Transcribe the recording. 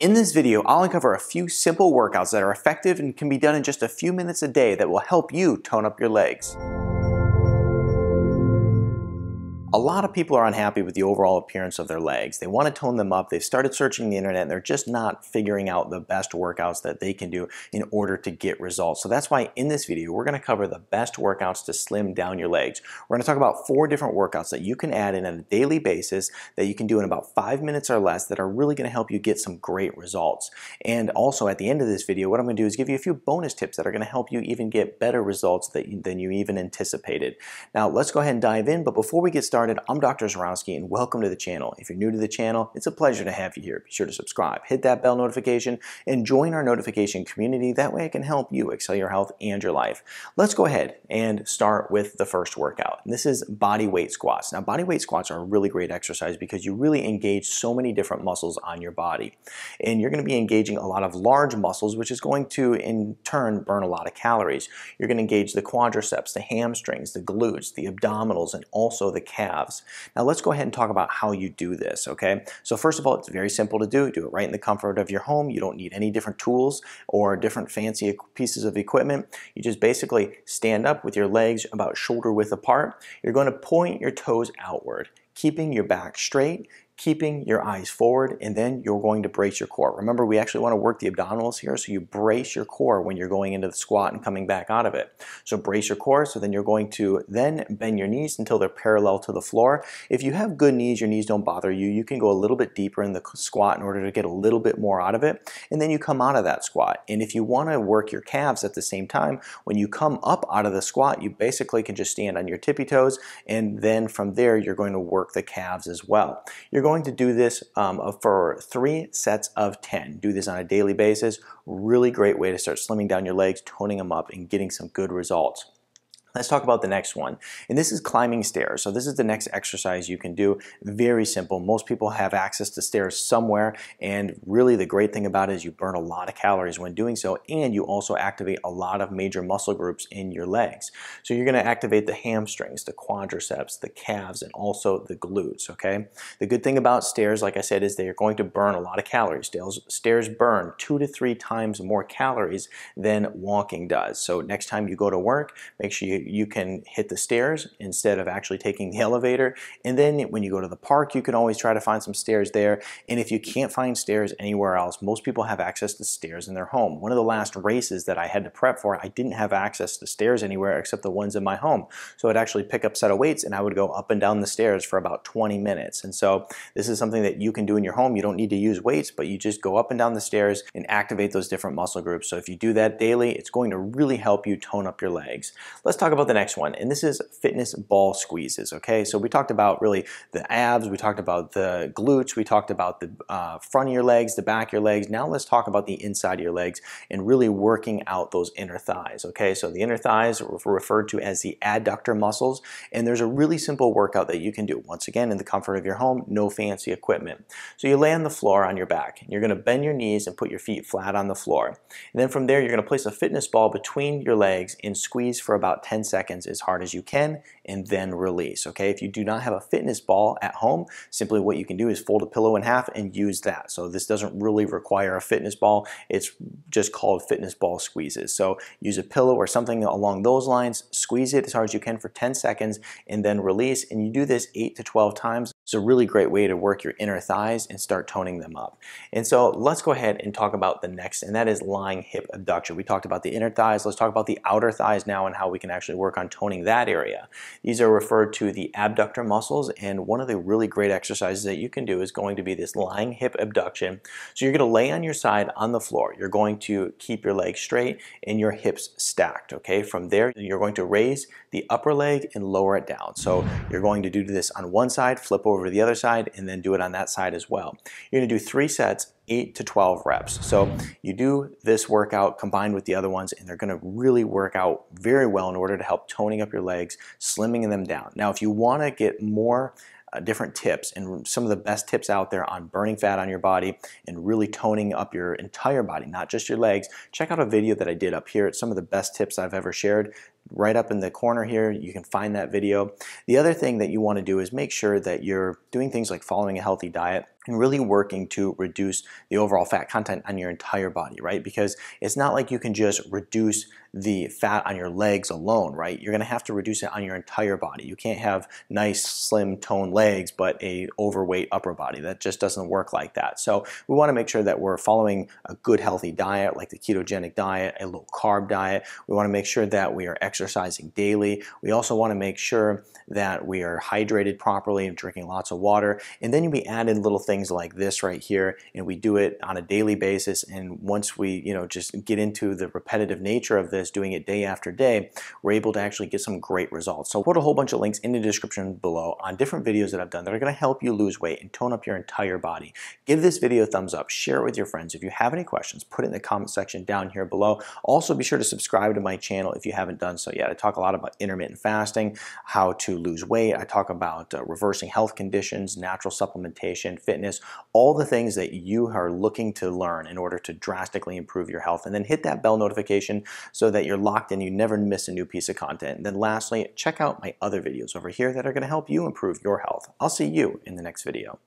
In this video, I'll uncover a few simple workouts that are effective and can be done in just a few minutes a day that will help you tone up your legs. A lot of people are unhappy with the overall appearance of their legs. They want to tone them up. They've started searching the internet and they're just not figuring out the best workouts that they can do in order to get results. So that's why in this video, we're going to cover the best workouts to slim down your legs. We're going to talk about four different workouts that you can add in on a daily basis that you can do in about five minutes or less that are really going to help you get some great results. And also at the end of this video, what I'm going to do is give you a few bonus tips that are going to help you even get better results than you even anticipated. Now let's go ahead and dive in. But before we get started, started, I'm Dr. Zorowski, and welcome to the channel. If you're new to the channel, it's a pleasure to have you here. Be sure to subscribe, hit that bell notification, and join our notification community. That way I can help you excel your health and your life. Let's go ahead and start with the first workout. this is body weight squats. Now, body weight squats are a really great exercise because you really engage so many different muscles on your body. And you're gonna be engaging a lot of large muscles, which is going to in turn burn a lot of calories. You're gonna engage the quadriceps, the hamstrings, the glutes, the abdominals, and also the calves halves. Now let's go ahead and talk about how you do this, okay? So first of all, it's very simple to do. Do it right in the comfort of your home. You don't need any different tools or different fancy pieces of equipment. You just basically stand up with your legs about shoulder width apart. You're going to point your toes outward keeping your back straight keeping your eyes forward, and then you're going to brace your core. Remember, we actually want to work the abdominals here, so you brace your core when you're going into the squat and coming back out of it. So brace your core, so then you're going to then bend your knees until they're parallel to the floor. If you have good knees, your knees don't bother you, you can go a little bit deeper in the squat in order to get a little bit more out of it, and then you come out of that squat. And if you want to work your calves at the same time, when you come up out of the squat, you basically can just stand on your tippy toes, and then from there, you're going to work the calves as well. You're going to do this um, uh, for three sets of 10. Do this on a daily basis. Really great way to start slimming down your legs, toning them up, and getting some good results. Let's talk about the next one. And this is climbing stairs. So this is the next exercise you can do. Very simple. Most people have access to stairs somewhere. And really the great thing about it is you burn a lot of calories when doing so. And you also activate a lot of major muscle groups in your legs. So you're going to activate the hamstrings, the quadriceps, the calves, and also the glutes. Okay. The good thing about stairs, like I said, is they are going to burn a lot of calories. Stairs, stairs burn two to three times more calories than walking does. So next time you go to work, make sure you you can hit the stairs instead of actually taking the elevator. And then when you go to the park, you can always try to find some stairs there. And if you can't find stairs anywhere else, most people have access to stairs in their home. One of the last races that I had to prep for, I didn't have access to stairs anywhere except the ones in my home. So I'd actually pick up set of weights and I would go up and down the stairs for about 20 minutes. And so this is something that you can do in your home. You don't need to use weights, but you just go up and down the stairs and activate those different muscle groups. So if you do that daily, it's going to really help you tone up your legs. Let's talk talk about the next one, and this is fitness ball squeezes, okay? So we talked about really the abs, we talked about the glutes, we talked about the uh, front of your legs, the back of your legs. Now let's talk about the inside of your legs and really working out those inner thighs, okay? So the inner thighs are referred to as the adductor muscles, and there's a really simple workout that you can do, once again, in the comfort of your home, no fancy equipment. So you lay on the floor on your back, you're gonna bend your knees and put your feet flat on the floor. And then from there, you're gonna place a fitness ball between your legs and squeeze for about 10 10 seconds as hard as you can and then release, okay? If you do not have a fitness ball at home, simply what you can do is fold a pillow in half and use that. So this doesn't really require a fitness ball. It's just called fitness ball squeezes. So use a pillow or something along those lines, squeeze it as hard as you can for 10 seconds and then release. And you do this eight to 12 times it's a really great way to work your inner thighs and start toning them up. And so let's go ahead and talk about the next, and that is lying hip abduction. We talked about the inner thighs. Let's talk about the outer thighs now and how we can actually work on toning that area. These are referred to the abductor muscles, and one of the really great exercises that you can do is going to be this lying hip abduction. So you're going to lay on your side on the floor. You're going to keep your legs straight and your hips stacked, okay? From there, you're going to raise the upper leg and lower it down. So you're going to do this on one side, flip over over to the other side and then do it on that side as well. You're gonna do three sets, eight to 12 reps. So you do this workout combined with the other ones and they're gonna really work out very well in order to help toning up your legs, slimming them down. Now, if you wanna get more uh, different tips and some of the best tips out there on burning fat on your body and really toning up your entire body, not just your legs. Check out a video that I did up here. It's some of the best tips I've ever shared right up in the corner here, you can find that video. The other thing that you want to do is make sure that you're doing things like following a healthy diet and really working to reduce the overall fat content on your entire body, right? Because it's not like you can just reduce the fat on your legs alone, right? You're gonna have to reduce it on your entire body. You can't have nice, slim, toned legs, but a overweight upper body. That just doesn't work like that. So we wanna make sure that we're following a good, healthy diet, like the ketogenic diet, a low carb diet. We wanna make sure that we are exercising daily. We also wanna make sure that we are hydrated properly and drinking lots of water. And then we add in little things things like this right here and we do it on a daily basis and once we you know just get into the repetitive nature of this doing it day after day we're able to actually get some great results so I'll put a whole bunch of links in the description below on different videos that I've done that are gonna help you lose weight and tone up your entire body give this video a thumbs up share it with your friends if you have any questions put it in the comment section down here below also be sure to subscribe to my channel if you haven't done so yet I talk a lot about intermittent fasting how to lose weight I talk about uh, reversing health conditions natural supplementation fitness fitness, all the things that you are looking to learn in order to drastically improve your health. And then hit that bell notification so that you're locked in, you never miss a new piece of content. And then lastly, check out my other videos over here that are gonna help you improve your health. I'll see you in the next video.